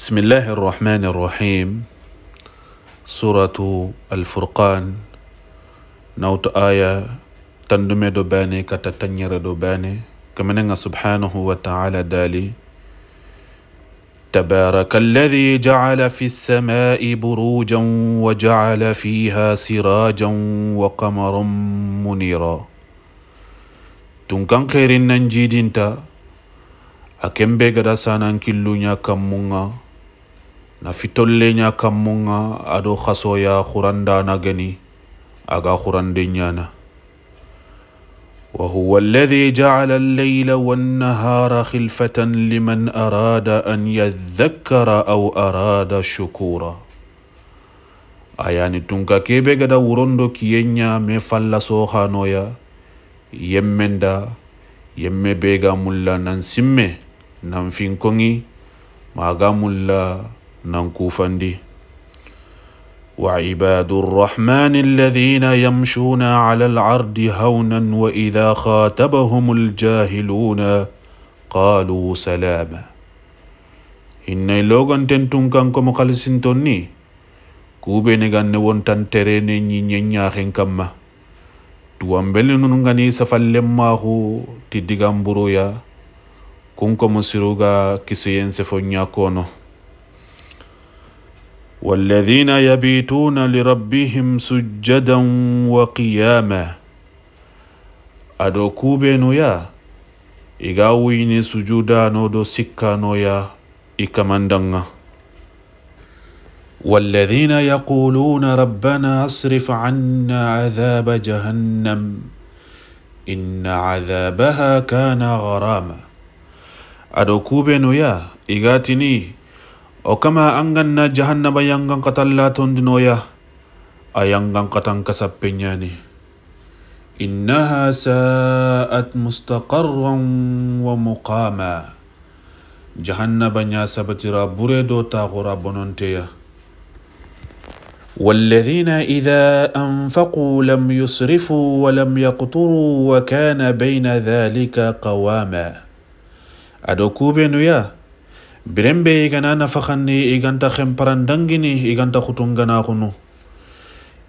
بسم الله الرحمن الرحيم سورة الفرقان نوت آية تندمي دوباني كتتنير دوباني كمن سبحانه وتعالى دالي تبارك الذي جعل في السماء بروجا وجعل فيها سراجا وقمرا منيرا تنكن خير ننجيد دينتا أكم بيغدا سانان كلو نيا كمونا na fitolleña kammunga aɗo hasoya hurandana gani aga hurande ñana وهو الذي جعل الليل والنهار خلفة لمن أراد أن يذكر أو أراد شكورا ayani tunka kebe gada wurondo kiyenya me falla sohanoya yemmenda yemme bega mulla nan simme nan finkongi maga mulla ننكوفندي وعباد الرحمن الذين يمشون على العرض هونا وإذا خاتبهم الجاهلون قالوا سلاما إن لوغان تنتون كان كما قلسين توني كوبي نغان نوان تن تريني ني ني ناخين كما توان بلي ننغاني سفل لما هو تدغان برويا كون كما سيروغا كسيين سفو نياكونو والذين يبيتون لربهم سجدا وقياما أدوكو بينو يا إغاويني سجودا نودو سكا نويا kamandanga والذين يقولون ربنا اصرف عنا عذاب جهنم إن عذابها كان غراما أدو كوبينو يا إغاتني o kama anganna jahannaba yangan katalla tondinoya a yangan katan kasappenyani innaha sa'at mustaqarran wa muqama jahannaba nya sabatira bure do taxura bononteya والذين إذا أنفقوا لم يسرفوا ولم يقتروا وكان بين ذلك قواما أدوكو بينو يا birenbe igana nafaxanni iganta xenparandangini iganta xutunganaxunu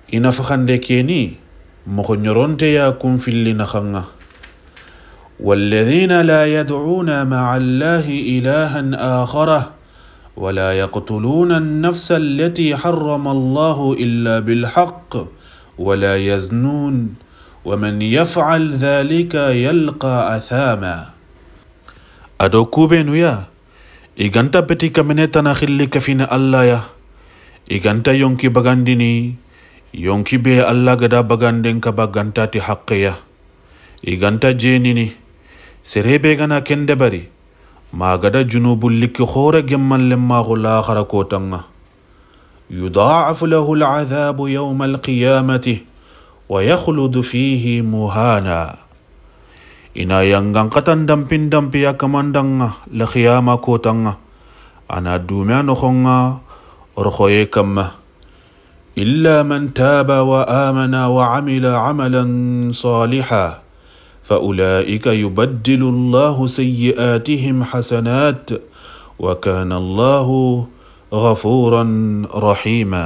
i nafaxande keni moxo ɲoronteya na naxanga والذين لا يدعون مع الله إلها آخره ولا يقتلون النفس التي حرم الله إلا بالحق ولا يزنون ومن يفعل ذلك يلقى أثاما أدوكو بينو يا إيجانتا بتي كمنتا نخيل لك فينا الله يا إيجانتا يونكي بغانديني يونكي بيا الله غدا بعاندين كبا غانتا تي حقيا إيجانتا جينيني سري بيغانا كندا باري ما غدا جنوب لك خورا جمال لما غلا خركوتانا يضاعف له العذاب يوم القيامة ويخلد فيه مهانا ina yangan inayanga nkatanda mpindampi yakamandanga lakhiyama kotanga anadumya kamma illa man taba wa amana wa amila amalan saliha فأولئك يبدل الله سيئاتهم حسنات وكان الله غفورا رحيما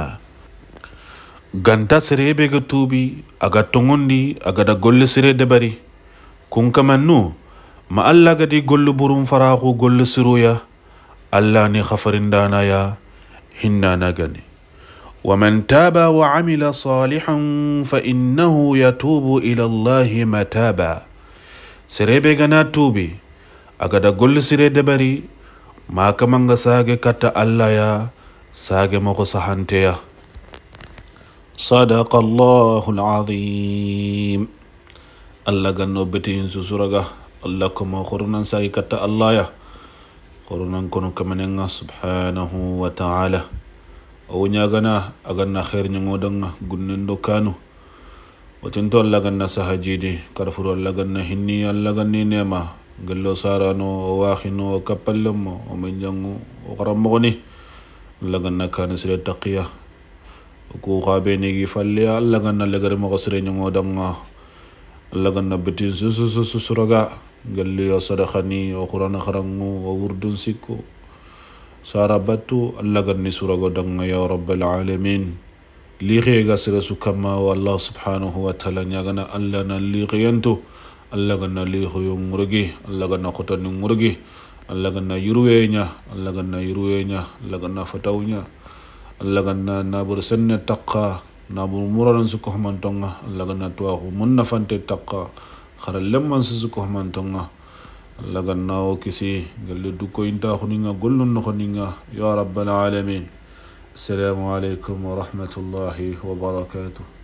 ganta sire be ga tubi aga tungundi aga da sire كون كمان نو kun kamannu ma alla gadi gollu burun faraku gollu siruya دانا يا khafarindanaya نغني ومن تاب وعمل صالحا فإنه يتوب إلى الله متابا سري بيغنا توبي أغدا قل سري دبري ما كمان ساغي كتا الله يا ساغي مغو صحنتيا صدق الله العظيم allah ganno beteyin susuraga allah komo horunan sayi katta allah ya horunan kono kamanenga subhanahu wa taala owo ñagana aganna heer ñogodanga gunnen do kanu wotinto allah ganna saha jiidi kada furu allah ganna hinni allah ganni nema gello sarano o wahino o kappallemo omin jangu o karammoxoni allah ganna kane sire taqiya o kuxaɓenigi falleya allah ganna legarimoxo sire ñogodanga لغنا بتين سسسسسرغا قال لي صدقني وقران خرنو ووردن سكو سارا باتو لغني سرغو دنگ يا رب العالمين ليغي غسرسو كما والله سبحانه وتعالى نغنا الله نليغينتو الله غنا ليغيو مرغي الله غنا خطن مرغي الله غنا يروينا الله غنا يروينا الله غنا فتاونا الله غنا نابر سن تقا nabur muraran su kohman tonga laga na tuahu munna fante takka khara lemman su su kohman tonga laga na o kisi galle du ko inta khuninga gollun no khuninga ya rabbal alamin assalamu alaikum wa rahmatullahi wa barakatuh